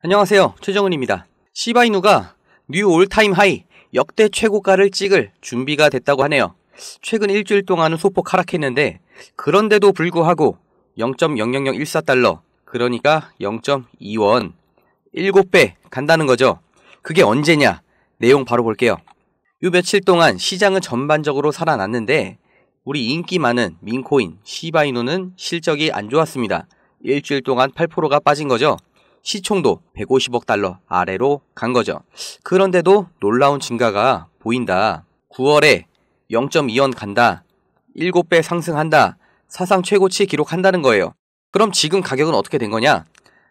안녕하세요. 최정은입니다. 시바이누가 뉴 올타임 하이 역대 최고가를 찍을 준비가 됐다고 하네요. 최근 일주일 동안은 소폭 하락했는데 그런데도 불구하고 0.00014달러 그러니까 0.2원 7배 간다는 거죠. 그게 언제냐? 내용 바로 볼게요. 요 며칠 동안 시장은 전반적으로 살아났는데 우리 인기 많은 민코인 시바이누는 실적이 안 좋았습니다. 일주일 동안 8%가 빠진 거죠. 시총도 150억 달러 아래로 간 거죠. 그런데도 놀라운 증가가 보인다. 9월에 0.2원 간다. 7배 상승한다. 사상 최고치 기록한다는 거예요. 그럼 지금 가격은 어떻게 된 거냐?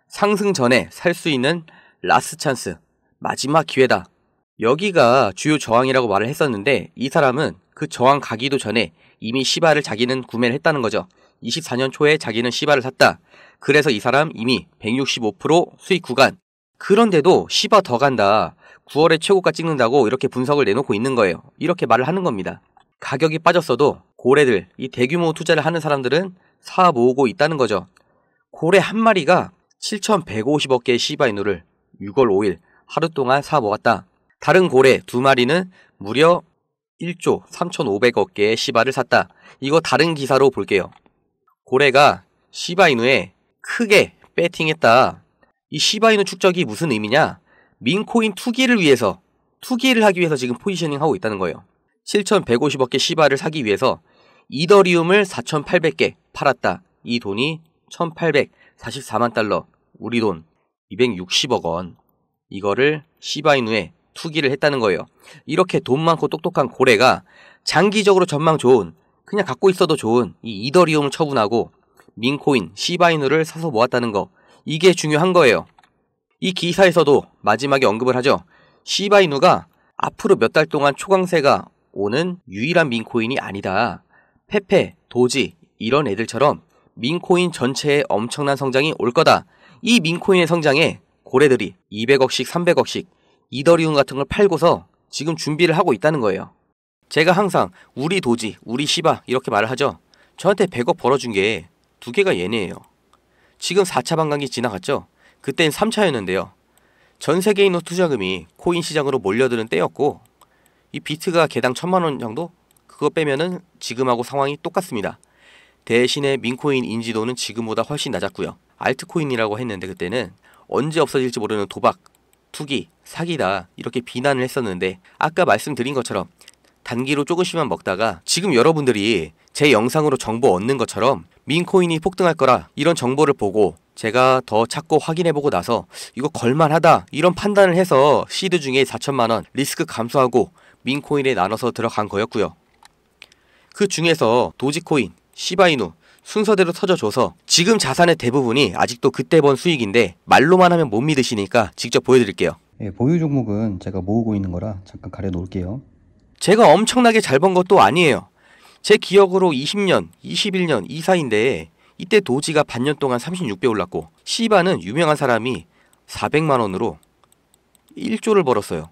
상승 전에 살 수 있는 라스 찬스, 마지막 기회다. 여기가 주요 저항이라고 말을 했었는데 이 사람은 그 저항 가기도 전에 이미 시바를 자기는 구매를 했다는 거죠. 24년 초에 자기는 시바를 샀다. 그래서 이 사람 이미 165% 수익 구간. 그런데도 1 0화더 간다. 9월에 최고가 찍는다고 이렇게 분석을 내놓고 있는 거예요. 이렇게 말을 하는 겁니다. 가격이 빠졌어도 고래들, 이 대규모 투자를 하는 사람들은 사 모으고 있다는 거죠. 고래 한 마리가 7,150억 개의 시바이누를 6월 5일 하루 동안 사 모았다. 다른 고래 두 마리는 무려 1조 3,500억 개의 시바를 샀다. 이거 다른 기사로 볼게요. 고래가 시바이누의 크게 베팅했다. 이 시바이누 축적이 무슨 의미냐? 민코인 투기를 위해서 투기를 하기 위해서 지금 포지셔닝 하고 있다는 거예요. 7,150억 개 시바를 사기 위해서 이더리움을 4,800개 팔았다. 이 돈이 1,844만 달러, 우리 돈 260억 원. 이거를 시바이누에 투기를 했다는 거예요. 이렇게 돈 많고 똑똑한 고래가 장기적으로 전망 좋은, 그냥 갖고 있어도 좋은 이 이더리움을 처분하고 민코인, 시바이누를 사서 모았다는 거. 이게 중요한 거예요. 이 기사에서도 마지막에 언급을 하죠. 시바이누가 앞으로 몇 달 동안 초강세가 오는 유일한 민코인이 아니다. 페페, 도지 이런 애들처럼 민코인 전체에 엄청난 성장이 올 거다. 이 민코인의 성장에 고래들이 200억씩, 300억씩 이더리움 같은 걸 팔고서 지금 준비를 하고 있다는 거예요. 제가 항상 우리 도지, 우리 시바 이렇게 말을 하죠. 저한테 100억 벌어준 게두 개가 얘네예요. 지금 4차 반감기 지나갔죠? 그땐 3차였는데요. 전 세계인의 투자금이 코인 시장으로 몰려드는 때였고 이 비트가 개당 천만 원 정도? 그거 빼면은 지금하고 상황이 똑같습니다. 대신에 민코인 인지도는 지금보다 훨씬 낮았고요. 알트코인이라고 했는데 그때는 언제 없어질지 모르는 도박, 투기, 사기다 이렇게 비난을 했었는데 아까 말씀드린 것처럼 단기로 조금씩만 먹다가 지금 여러분들이 제 영상으로 정보 얻는 것처럼 민코인이 폭등할 거라 이런 정보를 보고 제가 더 찾고 확인해보고 나서 이거 걸만하다 이런 판단을 해서 시드 중에 4천만 원 리스크 감소하고 민코인에 나눠서 들어간 거였고요. 그 중에서 도지코인, 시바이누 순서대로 터져줘서 지금 자산의 대부분이 아직도 그때 번 수익인데 말로만 하면 못 믿으시니까 직접 보여드릴게요. 예, 보유 종목은 제가 모으고 있는 거라 잠깐 가려놓을게요. 제가 엄청나게 잘 번 것도 아니에요. 제 기억으로 20년, 21년 이 사이인데 이때 도지가 반년 동안 36배 올랐고 시바는 유명한 사람이 400만 원으로 1조를 벌었어요.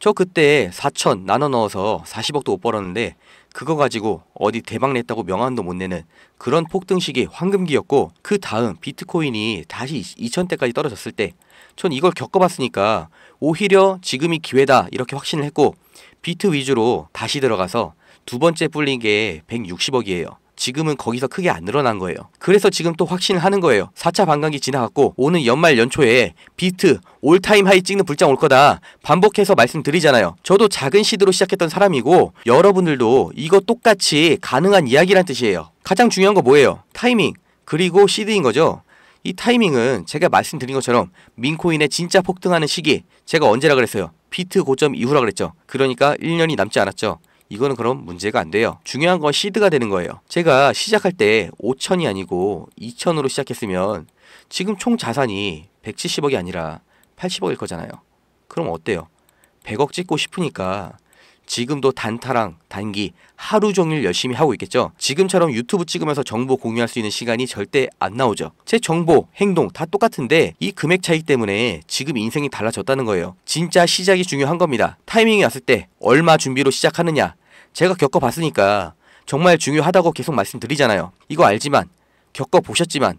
저 그때 4천 나눠 넣어서 40억도 못 벌었는데 그거 가지고 어디 대박 냈다고 명함도 못 내는 그런 폭등식이 황금기였고 그 다음 비트코인이 다시 2천대까지 떨어졌을 때 전 이걸 겪어봤으니까 오히려 지금이 기회다 이렇게 확신을 했고 비트 위주로 다시 들어가서 두 번째 뿔린 게 160억이에요. 지금은 거기서 크게 안 늘어난 거예요. 그래서 지금 또 확신을 하는 거예요. 4차 반감기 지나갔고 오는 연말 연초에 비트 올타임 하이 찍는 불장 올 거다 반복해서 말씀드리잖아요. 저도 작은 시드로 시작했던 사람이고 여러분들도 이거 똑같이 가능한 이야기란 뜻이에요. 가장 중요한 거 뭐예요? 타이밍 그리고 시드인 거죠. 이 타이밍은 제가 말씀드린 것처럼 민코인의 진짜 폭등하는 시기 제가 언제라 그랬어요? 비트 고점 이후라 그랬죠. 그러니까 1년이 남지 않았죠. 이거는 그럼 문제가 안 돼요. 중요한 건 시드가 되는 거예요. 제가 시작할 때 5천이 아니고 2천으로 시작했으면 지금 총 자산이 170억이 아니라 80억일 거잖아요. 그럼 어때요? 100억 찍고 싶으니까 지금도 단타랑 단기 하루 종일 열심히 하고 있겠죠. 지금처럼 유튜브 찍으면서 정보 공유할 수 있는 시간이 절대 안 나오죠. 제 정보, 행동 다 똑같은데 이 금액 차이 때문에 지금 인생이 달라졌다는 거예요. 진짜 시작이 중요한 겁니다. 타이밍이 왔을 때 얼마 준비로 시작하느냐. 제가 겪어봤으니까 정말 중요하다고 계속 말씀드리잖아요. 이거 알지만 겪어보셨지만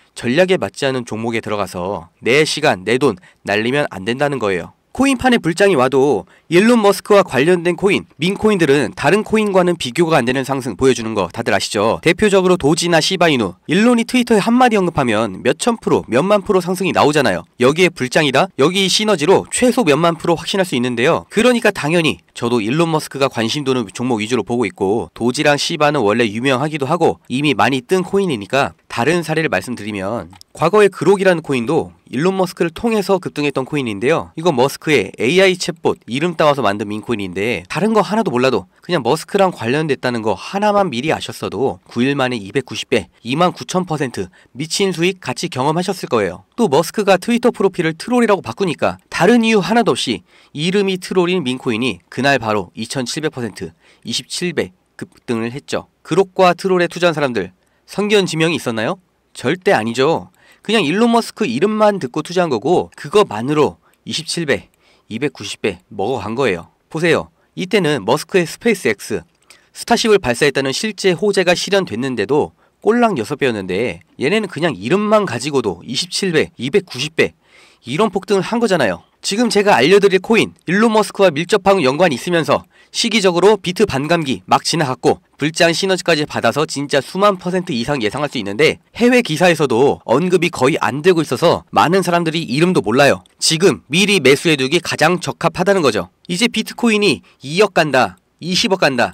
전략에 맞지 않은 종목에 들어가서 내 시간, 내 돈 날리면 안 된다는 거예요. 코인판에 불장이 와도 일론 머스크와 관련된 코인, 민코인들은 다른 코인과는 비교가 안 되는 상승 보여주는 거 다들 아시죠? 대표적으로 도지나 시바이누. 일론이 트위터에 한마디 언급하면 몇천 프로, 몇만 프로 상승이 나오잖아요. 여기에 불장이다? 여기 시너지로 최소 몇만 프로 확신할 수 있는데요. 그러니까 당연히 저도 일론 머스크가 관심 도는 종목 위주로 보고 있고 도지랑 시바는 원래 유명하기도 하고 이미 많이 뜬 코인이니까 다른 사례를 말씀드리면 과거의 그록이라는 코인도 일론 머스크를 통해서 급등했던 코인인데요. 이거 머스크의 AI 챗봇 이름 따와서 만든 민코인인데 다른 거 하나도 몰라도 그냥 머스크랑 관련됐다는 거 하나만 미리 아셨어도 9일 만에 290배, 29,000% 미친 수익 같이 경험하셨을 거예요. 또 머스크가 트위터 프로필을 트롤이라고 바꾸니까 다른 이유 하나도 없이 이름이 트롤인 민코인이 그날 바로 2,700%, 27배 급등을 했죠. 그록과 트롤에 투자한 사람들 성견 지명이 있었나요? 절대 아니죠. 그냥 일론 머스크 이름만 듣고 투자한 거고 그거만으로 27배, 290배 먹어간 거예요. 보세요. 이때는 머스크의 스페이스X, 스타쉽을 발사했다는 실제 호재가 실현됐는데도 꼴랑 6배였는데 얘네는 그냥 이름만 가지고도 27배, 290배 이런 폭등을 한 거잖아요. 지금 제가 알려드릴 코인 일론 머스크와 밀접한 연관이 있으면서 시기적으로 비트 반감기 막 지나갔고 불장 시너지까지 받아서 진짜 수만 퍼센트 이상 예상할 수 있는데 해외 기사에서도 언급이 거의 안 되고 있어서 많은 사람들이 이름도 몰라요. 지금 미리 매수해두기 가장 적합하다는 거죠. 이제 비트코인이 2억 간다, 20억 간다,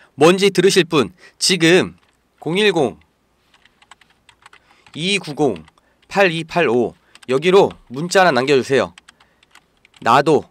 뭔지 들으실 분 지금 010 290 8285 여기로 문자 하나 남겨주세요. 나도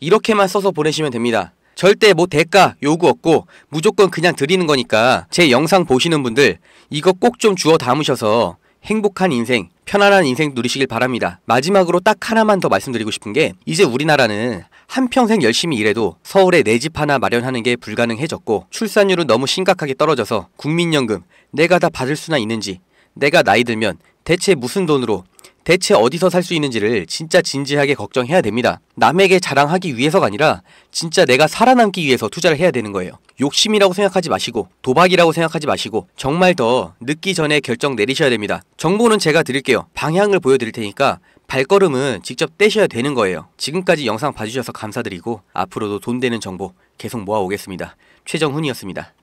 이렇게만 써서 보내시면 됩니다. 절대 뭐 대가 요구 없고 무조건 그냥 드리는 거니까 제 영상 보시는 분들 이거 꼭 좀 주워 담으셔서 행복한 인생, 편안한 인생 누리시길 바랍니다. 마지막으로 딱 하나만 더 말씀드리고 싶은 게 이제 우리나라는 한평생 열심히 일해도 서울에 내 집 하나 마련하는 게 불가능해졌고 출산율은 너무 심각하게 떨어져서 국민연금 내가 다 받을 수나 있는지 내가 나이 들면 대체 무슨 돈으로 대체 어디서 살 수 있는지를 진짜 진지하게 걱정해야 됩니다. 남에게 자랑하기 위해서가 아니라 진짜 내가 살아남기 위해서 투자를 해야 되는 거예요. 욕심이라고 생각하지 마시고 도박이라고 생각하지 마시고 정말 더 늦기 전에 결정 내리셔야 됩니다. 정보는 제가 드릴게요. 방향을 보여드릴 테니까 발걸음은 직접 떼셔야 되는 거예요. 지금까지 영상 봐주셔서 감사드리고 앞으로도 돈 되는 정보 계속 모아오겠습니다. 최정훈이었습니다.